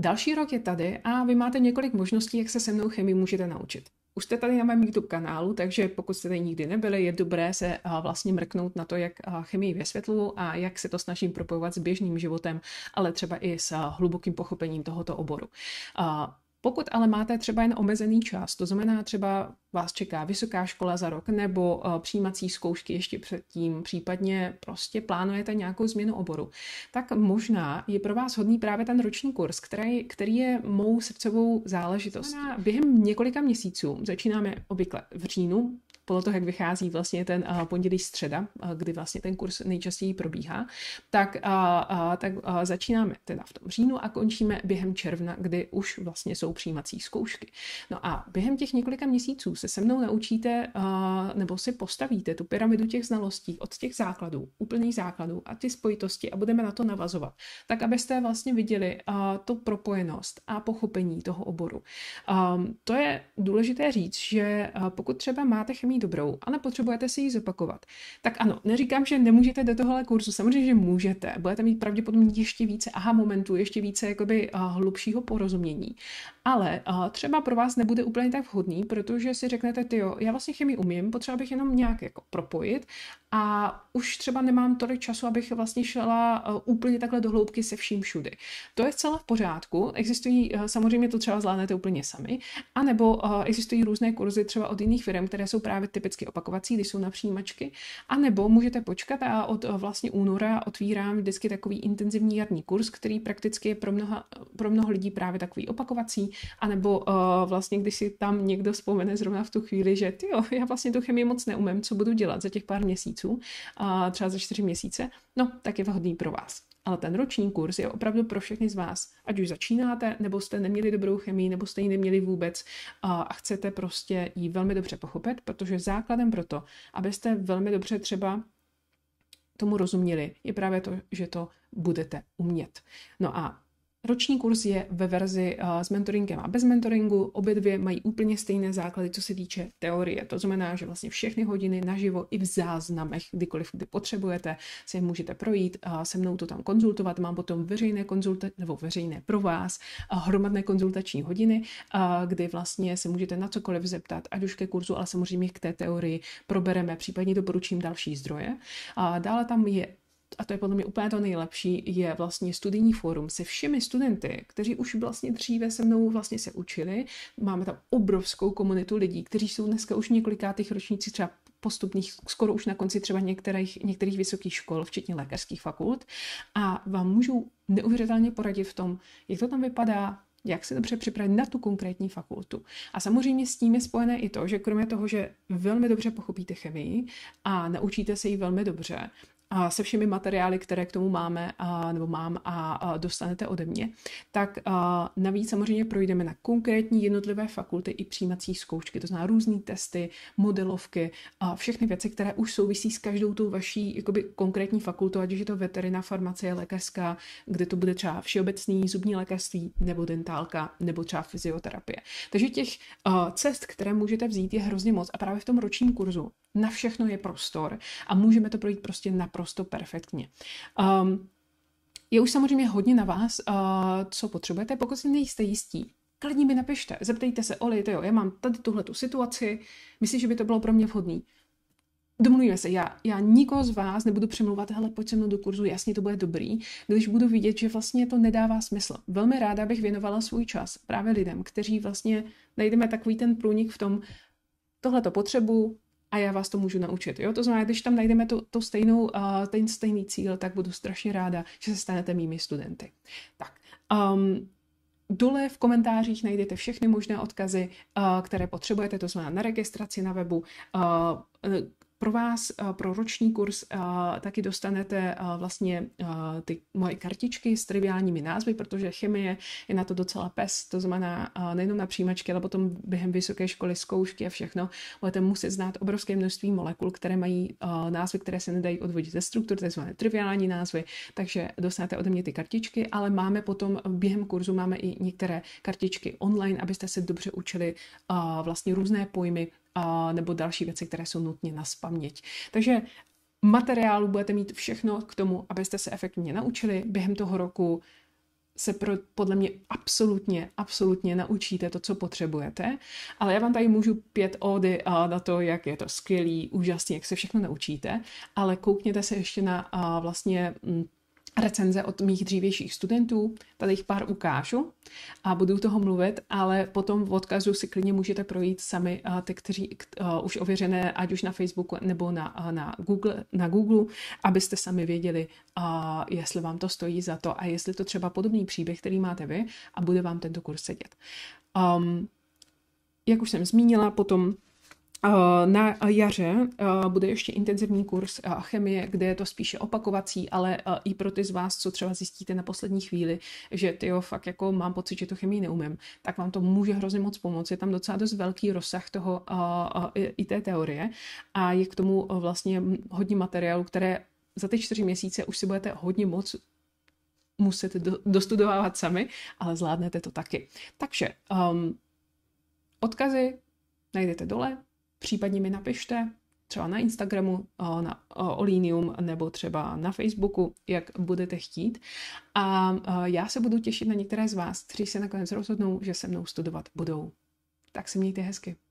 Další rok je tady a vy máte několik možností, jak se se mnou chemii můžete naučit. Už jste tady na mém YouTube kanálu, takže pokud jste tady nikdy nebyli, je dobré se vlastně mrknout na to, jak chemii vysvětluju a jak se to snažím propojovat s běžným životem, ale třeba i s hlubokým pochopením tohoto oboru. Pokud ale máte třeba jen omezený čas, to znamená třeba vás čeká vysoká škola za rok nebo eh, přijímací zkoušky ještě předtím, případně prostě plánujete nějakou změnu oboru, tak možná je pro vás hodný právě ten roční kurz, který, který je mou srdcovou záležitostí. Během několika měsíců, začínáme obvykle v říjnu, podle toho, jak vychází vlastně ten eh, pondělí středa, eh, kdy vlastně ten kurz nejčastěji probíhá, tak, eh, tak začínáme teda v tom říjnu a končíme během června, kdy už vlastně jsou přijímací zkoušky. No a během těch několika měsíců se se mnou naučíte nebo si postavíte tu pyramidu těch znalostí od těch základů, úplných základů a ty spojitosti a budeme na to navazovat, tak abyste vlastně viděli to propojenost a pochopení toho oboru. Ehm, to je důležité říct, že pokud třeba máte chemii dobrou a nepotřebujete si ji zopakovat. Tak ano, neříkám, že nemůžete do tohohle kurzu, samozřejmě, že můžete. Budete mít pravděpodobně ještě více aha momentů, ještě více jakoby eh, hlubšího porozumění. Ale eh, třeba pro vás nebude úplně tak vhodný, protože si řeknete, ty jo, já vlastně chemii umím, potřeba bych jenom nějak jako propojit a už třeba nemám tolik času, abych vlastně šla eh, úplně takhle do hloubky se vším všudy. To je zcela v pořádku, existují, eh, samozřejmě to třeba zvládnete úplně sami, anebo eh, existují různé kurzy třeba od jiných firm, které jsou právě typicky opakovací, když jsou na přijímačky, anebo můžete počkat a od vlastně února otvírám vždycky takový intenzivní jarní kurz, který prakticky je pro, mnoha, pro mnoho lidí právě takový opakovací, anebo vlastně, když si tam někdo vzpomene zrovna v tu chvíli, že ty jo, já vlastně tu chemii moc neumím, co budu dělat za těch pár měsíců, měsíců, a třeba za čtyři měsíce, no tak je vhodný pro vás. Ale ten roční kurz je opravdu pro všechny z vás. Ať už začínáte, nebo jste neměli dobrou chemii, nebo jste ji neměli vůbec a chcete prostě ji velmi dobře pochopit, protože základem pro to, abyste velmi dobře třeba tomu rozuměli, je právě to, že to budete umět. No a Roční kurz je ve verzi eh, s mentoringem a bez mentoringu. Obě dvě mají úplně stejné základy, co se týče teorie. To znamená, že vlastně všechny hodiny naživo i v záznamech, kdykoliv kdy potřebujete, se je můžete projít, a se mnou to tam konzultovat. Mám potom veřejné konzultace, nebo veřejné pro vás, a eh, hromadné konzultační hodiny, eh, kdy vlastně se můžete na cokoliv zeptat, ať už ke kurzu, ale samozřejmě k té teorii probereme, případně doporučím další zdroje. A dále tam je a to je podle mě úplně to nejlepší, je vlastně studijní fórum se všemi studenty, kteří už vlastně dříve se mnou vlastně se učili. Máme tam obrovskou komunitu lidí, kteří jsou dneska už několikátých ročníci třeba postupných, skoro už na konci třeba některých, některých vysokých škol, včetně lékařských fakult, a vám můžou neuvěřitelně poradit v tom, jak to tam vypadá, jak se dobře připravit na tu konkrétní fakultu. A samozřejmě s tím je spojené i to, že kromě toho, že velmi dobře pochopíte chemii a naučíte se ji velmi dobře, a se všemi materiály, které k tomu máme, a, nebo mám a, a dostanete ode mě, tak a, navíc samozřejmě projdeme na konkrétní jednotlivé fakulty i přijímací zkoušky, to znamená různé testy, modelovky a všechny věci, které už souvisí s každou tou vaší jakoby, konkrétní fakultou, ať už je to veterina, farmacie, lékařská, kde to bude třeba všeobecný zubní lékařství nebo dentálka nebo třeba fyzioterapie. Takže těch a, cest, které můžete vzít, je hrozně moc a právě v tom ročním kurzu na všechno je prostor a můžeme to projít prostě naprosto naprosto perfektně. Um, je už samozřejmě hodně na vás, uh, co potřebujete, pokud si nejste jistí. Klidně mi napište, zeptejte se, Oli, jo, já mám tady tuhle tu situaci, myslím, že by to bylo pro mě vhodný. Domluvíme se, já, já nikoho z vás nebudu přemluvat, hele, pojď se mnou do kurzu, jasně to bude dobrý, když budu vidět, že vlastně to nedává smysl. Velmi ráda bych věnovala svůj čas právě lidem, kteří vlastně najdeme takový ten průnik v tom, tohle to potřebu, a já vás to můžu naučit. Jo? To znamená, když tam najdeme to, to stejnou, uh, ten stejný cíl, tak budu strašně ráda, že se stanete mými studenty. Tak, um, Dole v komentářích najdete všechny možné odkazy, které potřebujete, to znamená na registraci na webu, pro vás, eh, pro roční kurz, eh, taky dostanete eh, vlastně ty moje kartičky s triviálními názvy, protože chemie je na to docela pes, to znamená nejenom na přijímačky, ale potom během vysoké školy zkoušky a všechno, budete muset znát obrovské množství molekul, které mají názvy, které se nedají odvodit ze struktur, znamená triviální názvy, takže dostanete ode mě ty kartičky, ale máme potom během kurzu máme i některé kartičky online, abyste se dobře učili vlastně různé pojmy a, nebo další věci, které jsou nutně na spaměť. Takže materiálu budete mít všechno k tomu, abyste se efektivně naučili během toho roku se pro, podle mě absolutně, absolutně naučíte to, co potřebujete, ale já vám tady můžu pět ódy a, na to, jak je to skvělý, úžasný, jak se všechno naučíte, ale koukněte se ještě na a, vlastně hm, recenze od mých dřívějších studentů, tady jich pár ukážu a budu toho mluvit, ale potom v odkazu si klidně můžete projít sami eh, ty, kteří uh, už ověřené, ať už na Facebooku nebo na, eh, na, Google, na Google, abyste sami věděli, uh, jestli vám to stojí za to a jestli to třeba podobný příběh, který máte vy a bude vám tento kurz sedět. Um, jak už jsem zmínila, potom Eh, na jaře eh, bude ještě intenzivní kurz eh, chemie, kde je to spíše opakovací, ale i pro ty z vás, co třeba zjistíte na poslední chvíli, že ty jo, fakt jako mám pocit, že to chemii neumím, tak vám to může hrozně moc pomoci. Je tam docela dost velký rozsah toho i té teorie a je k tomu vlastně hodně materiálu, které za ty čtyři měsíce už si budete hodně moc muset dostudovávat sami, ale zvládnete to taky. Takže um, odkazy najdete dole, případně mi napište třeba na Instagramu, eh, na eh, Olinium nebo třeba na Facebooku, jak budete chtít. A eh, já se budu těšit na některé z vás, kteří se nakonec rozhodnou, že se mnou studovat budou. Tak se mějte hezky.